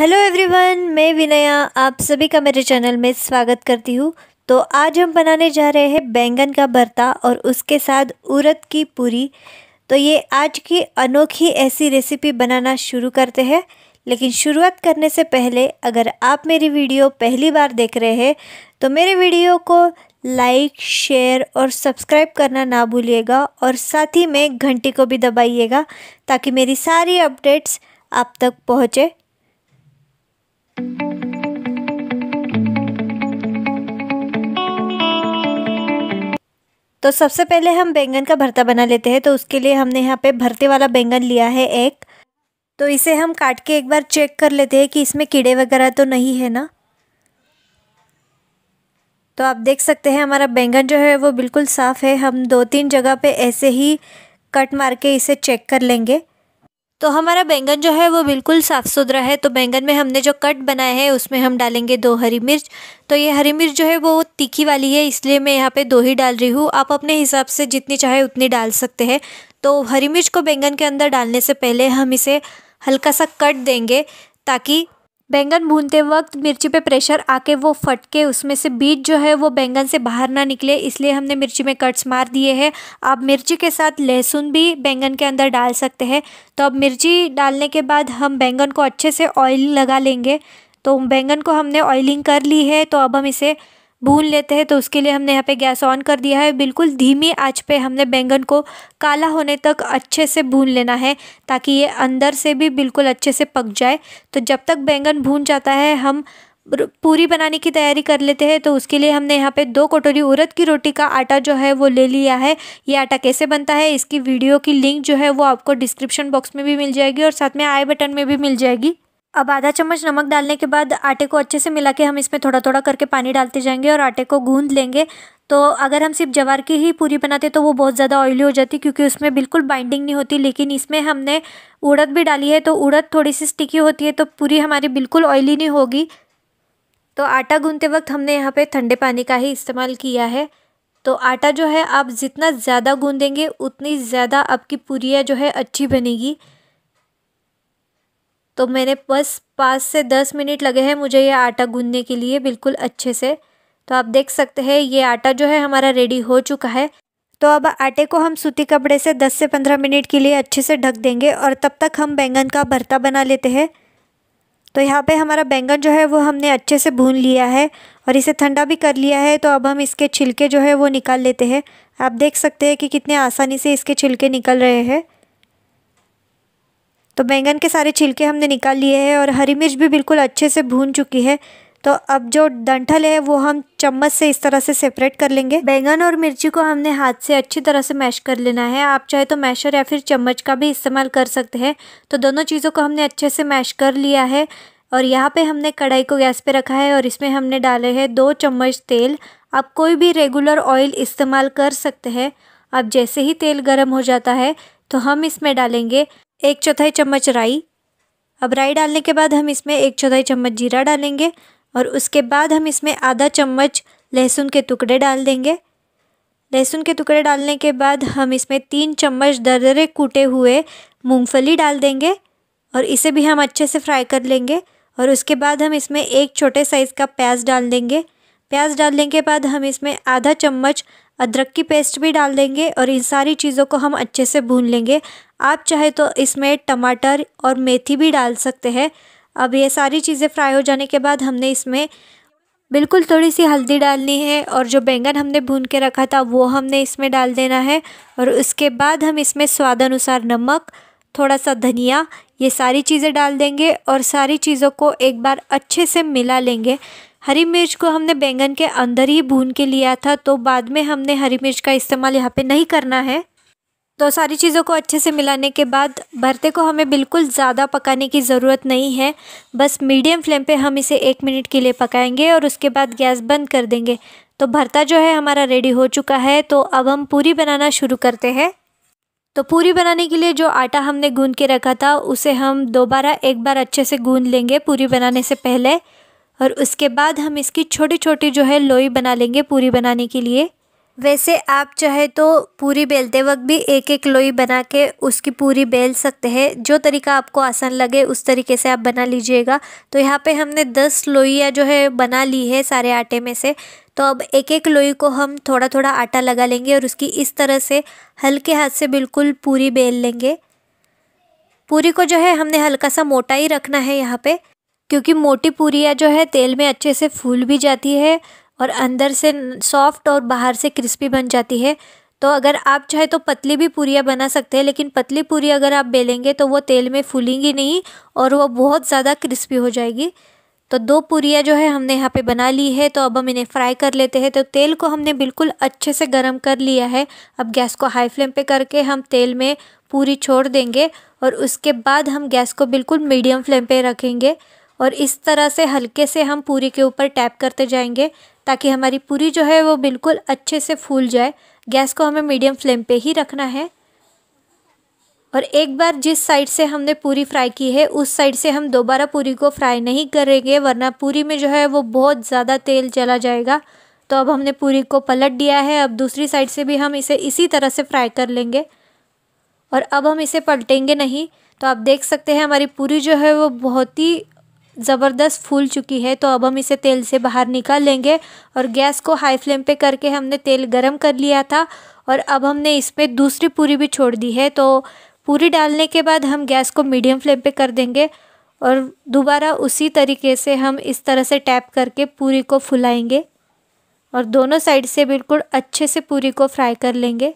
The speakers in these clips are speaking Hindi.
हेलो एवरीवन मैं विनया आप सभी का मेरे चैनल में स्वागत करती हूँ तो आज हम बनाने जा रहे हैं बैंगन का भरता और उसके साथ उरद की पूरी तो ये आज की अनोखी ऐसी रेसिपी बनाना शुरू करते हैं लेकिन शुरुआत करने से पहले अगर आप मेरी वीडियो पहली बार देख रहे हैं तो मेरे वीडियो को लाइक शेयर और सब्सक्राइब करना ना भूलिएगा और साथ ही में घंटी को भी दबाइएगा ताकि मेरी सारी अपडेट्स आप तक पहुँचे तो सबसे पहले हम बैंगन का भरता बना लेते हैं तो उसके लिए हमने यहाँ पे भरते वाला बैंगन लिया है एक तो इसे हम काट के एक बार चेक कर लेते हैं कि इसमें कीड़े वगैरह तो नहीं है ना तो आप देख सकते हैं हमारा बैंगन जो है वो बिल्कुल साफ़ है हम दो तीन जगह पे ऐसे ही कट मार के इसे चेक कर लेंगे तो हमारा बैंगन जो है वो बिल्कुल साफ़ सुथरा है तो बैंगन में हमने जो कट बनाया है उसमें हम डालेंगे दो हरी मिर्च तो ये हरी मिर्च जो है वो तीखी वाली है इसलिए मैं यहाँ पे दो ही डाल रही हूँ आप अपने हिसाब से जितनी चाहे उतनी डाल सकते हैं तो हरी मिर्च को बैंगन के अंदर डालने से पहले हम इसे हल्का सा कट देंगे ताकि बैंगन भूनते वक्त मिर्ची पे प्रेशर आके वो फट के उसमें से बीज जो है वो बैंगन से बाहर ना निकले इसलिए हमने मिर्ची में कट्स मार दिए हैं आप मिर्ची के साथ लहसुन भी बैंगन के अंदर डाल सकते हैं तो अब मिर्ची डालने के बाद हम बैंगन को अच्छे से ऑयल लगा लेंगे तो बैंगन को हमने ऑयलिंग कर ली है तो अब हम इसे भून लेते हैं तो उसके लिए हमने यहाँ पे गैस ऑन कर दिया है बिल्कुल धीमी आंच पे हमने बैंगन को काला होने तक अच्छे से भून लेना है ताकि ये अंदर से भी बिल्कुल अच्छे से पक जाए तो जब तक बैंगन भून जाता है हम पूरी बनाने की तैयारी कर लेते हैं तो उसके लिए हमने यहाँ पे दो कटोरी उड़द की रोटी का आटा जो है वो ले लिया है ये आटा कैसे बनता है इसकी वीडियो की लिंक जो है वो आपको डिस्क्रिप्शन बॉक्स में भी मिल जाएगी और साथ में आई बटन में भी मिल जाएगी अब आधा चम्मच नमक डालने के बाद आटे को अच्छे से मिला के हम इसमें थोड़ा थोड़ा करके पानी डालते जाएंगे और आटे को गूंद लेंगे तो अगर हम सिर्फ जवार की ही पूरी बनाते तो वो बहुत ज़्यादा ऑयली हो जाती क्योंकि उसमें बिल्कुल बाइंडिंग नहीं होती लेकिन इसमें हमने उड़द भी डाली है तो उड़द थोड़ी सी स्टिकी होती है तो पूरी हमारी बिल्कुल ऑयली नहीं होगी तो आटा गूंदते वक्त हमने यहाँ पर ठंडे पानी का ही इस्तेमाल किया है तो आटा जो है आप जितना ज़्यादा गूँदेंगे उतनी ज़्यादा आपकी पूरियाँ जो है अच्छी बनेगी तो मैंने बस पाँच से दस मिनट लगे हैं मुझे ये आटा गूँधने के लिए बिल्कुल अच्छे से तो आप देख सकते हैं ये आटा जो है हमारा रेडी हो चुका है तो अब आटे को हम सूती कपड़े से 10 से 15 मिनट के लिए अच्छे से ढक देंगे और तब तक हम बैंगन का भरता बना लेते हैं तो यहाँ पे हमारा बैंगन जो है वो हमने अच्छे से भून लिया है और इसे ठंडा भी कर लिया है तो अब हम इसके छिलके जो है वो निकाल लेते हैं आप देख सकते हैं कि कितने आसानी से इसके छिलके निकल रहे हैं तो बैंगन के सारे छिलके हमने निकाल लिए हैं और हरी मिर्च भी बिल्कुल अच्छे से भून चुकी है तो अब जो डंठल है वो हम चम्मच से इस तरह से सेपरेट कर लेंगे बैंगन और मिर्ची को हमने हाथ से अच्छी तरह से मैश कर लेना है आप चाहे तो मैशर या फिर चम्मच का भी इस्तेमाल कर सकते हैं तो दोनों चीज़ों को हमने अच्छे से मैश कर लिया है और यहाँ पे हमने कढ़ाई को गैस पे रखा है और इसमें हमने डाले हैं दो चम्मच तेल आप कोई भी रेगुलर ऑयल इस्तेमाल कर सकते हैं अब जैसे ही तेल गर्म हो जाता है तो हम इसमें डालेंगे एक चौथाई चम्मच राई अब राई डालने के बाद हम इसमें एक चौथाई चम्मच जीरा डालेंगे और उसके बाद हम इसमें आधा चम्मच लहसुन के टुकड़े डाल देंगे लहसुन के टुकड़े डालने के बाद हम इसमें तीन चम्मच दरदरे कूटे हुए मूंगफली डाल देंगे और इसे भी हम अच्छे से फ्राई कर लेंगे और उसके बाद हम इसमें एक छोटे साइज़ का प्याज डाल देंगे प्याज डालने के बाद हम इसमें आधा चम्मच अदरक की पेस्ट भी डाल देंगे और इन सारी चीज़ों को हम अच्छे से भून लेंगे आप चाहे तो इसमें टमाटर और मेथी भी डाल सकते हैं अब ये सारी चीज़ें फ्राई हो जाने के बाद हमने इसमें बिल्कुल थोड़ी सी हल्दी डालनी है और जो बैंगन हमने भून के रखा था वो हमने इसमें डाल देना है और उसके बाद हम इसमें स्वाद अनुसार नमक थोड़ा सा धनिया ये सारी चीज़ें डाल देंगे और सारी चीज़ों को एक बार अच्छे से मिला लेंगे हरी मिर्च को हमने बैंगन के अंदर ही भून के लिया था तो बाद में हमने हरी मिर्च का इस्तेमाल यहाँ पे नहीं करना है तो सारी चीज़ों को अच्छे से मिलाने के बाद भरते को हमें बिल्कुल ज़्यादा पकाने की ज़रूरत नहीं है बस मीडियम फ्लेम पे हम इसे एक मिनट के लिए पकाएंगे और उसके बाद गैस बंद कर देंगे तो भरता जो है हमारा रेडी हो चुका है तो अब हम पूरी बनाना शुरू करते हैं तो पूरी बनाने के लिए जो आटा हमने गूँध के रखा था उसे हम दोबारा एक बार अच्छे से गूँध लेंगे पूरी बनाने से पहले और उसके बाद हम इसकी छोटी छोटी जो है लोई बना लेंगे पूरी बनाने के लिए वैसे आप चाहे तो पूरी बेलते वक्त भी एक एक लोई बना के उसकी पूरी बेल सकते हैं जो तरीका आपको आसान लगे उस तरीके से आप बना लीजिएगा तो यहाँ पे हमने दस लोइयाँ जो है बना ली है सारे आटे में से तो अब एक एक लोई को हम थोड़ा थोड़ा आटा लगा लेंगे और उसकी इस तरह से हल्के हाथ से बिल्कुल पूरी बेल लेंगे पूरी को जो है हमने हल्का सा मोटा ही रखना है यहाँ पर क्योंकि मोटी पूरियाँ जो है तेल में अच्छे से फूल भी जाती है और अंदर से सॉफ्ट और बाहर से क्रिस्पी बन जाती है तो अगर आप चाहे तो पतली भी पूरियाँ बना सकते हैं लेकिन पतली पूरी अगर आप बेलेंगे तो वो तेल में फूलेंगी नहीं और वो बहुत ज़्यादा क्रिस्पी हो जाएगी तो दो पूरियाँ जो है हमने यहाँ पे बना ली है तो अब हम इन्हें फ्राई कर लेते हैं तो तेल को हमने बिल्कुल अच्छे से गर्म कर लिया है अब गैस को हाई फ्लेम पर करके हम तेल में पूरी छोड़ देंगे और उसके बाद हम गैस को बिल्कुल मीडियम फ्लेम पर रखेंगे और इस तरह से हल्के से हम पूरी के ऊपर टैप करते जाएंगे ताकि हमारी पूरी जो है वो बिल्कुल अच्छे से फूल जाए गैस को हमें मीडियम फ्लेम पे ही रखना है और एक बार जिस साइड से हमने पूरी फ्राई की है उस साइड से हम दोबारा पूरी को फ्राई नहीं करेंगे वरना पूरी में जो है वो बहुत ज़्यादा तेल चला जाएगा तो अब हमने पूरी को पलट दिया है अब दूसरी साइड से भी हम इसे इसी तरह से फ्राई कर लेंगे और अब हम इसे पलटेंगे नहीं तो आप देख सकते हैं हमारी पूरी जो है वो बहुत ही ज़बरदस्त फूल चुकी है तो अब हम इसे तेल से बाहर निकाल लेंगे और गैस को हाई फ्लेम पे करके हमने तेल गरम कर लिया था और अब हमने इस पर दूसरी पूरी भी छोड़ दी है तो पूरी डालने के बाद हम गैस को मीडियम फ्लेम पे कर देंगे और दोबारा उसी तरीके से हम इस तरह से टैप करके पूरी को फुलाएँगे और दोनों साइड से बिल्कुल अच्छे से पूरी को फ्राई कर लेंगे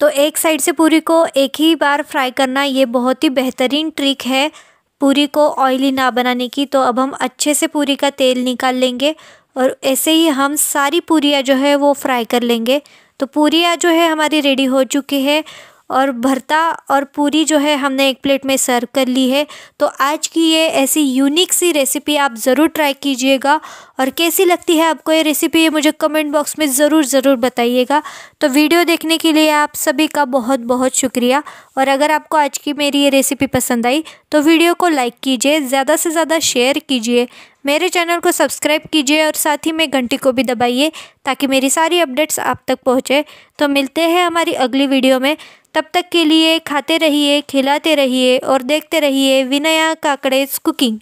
तो एक साइड से पूरी को एक ही बार फ्राई करना ये बहुत ही बेहतरीन ट्रिक है पूरी को ऑयली ना बनाने की तो अब हम अच्छे से पूरी का तेल निकाल लेंगे और ऐसे ही हम सारी पूरियाँ जो है वो फ्राई कर लेंगे तो पूरियाँ जो है हमारी रेडी हो चुकी है और भरता और पूरी जो है हमने एक प्लेट में सर्व कर ली है तो आज की ये ऐसी यूनिक सी रेसिपी आप ज़रूर ट्राई कीजिएगा और कैसी लगती है आपको ये रेसिपी ये मुझे कमेंट बॉक्स में ज़रूर ज़रूर बताइएगा तो वीडियो देखने के लिए आप सभी का बहुत बहुत शुक्रिया और अगर आपको आज की मेरी ये रेसिपी पसंद आई तो वीडियो को लाइक कीजिए ज़्यादा से ज़्यादा शेयर कीजिए मेरे चैनल को सब्सक्राइब कीजिए और साथ ही में घंटी को भी दबाइए ताकि मेरी सारी अपडेट्स आप तक पहुँचे तो मिलते हैं हमारी अगली वीडियो में तब तक के लिए खाते रहिए खिलाते रहिए और देखते रहिए विनया काकड़ेज कुकिंग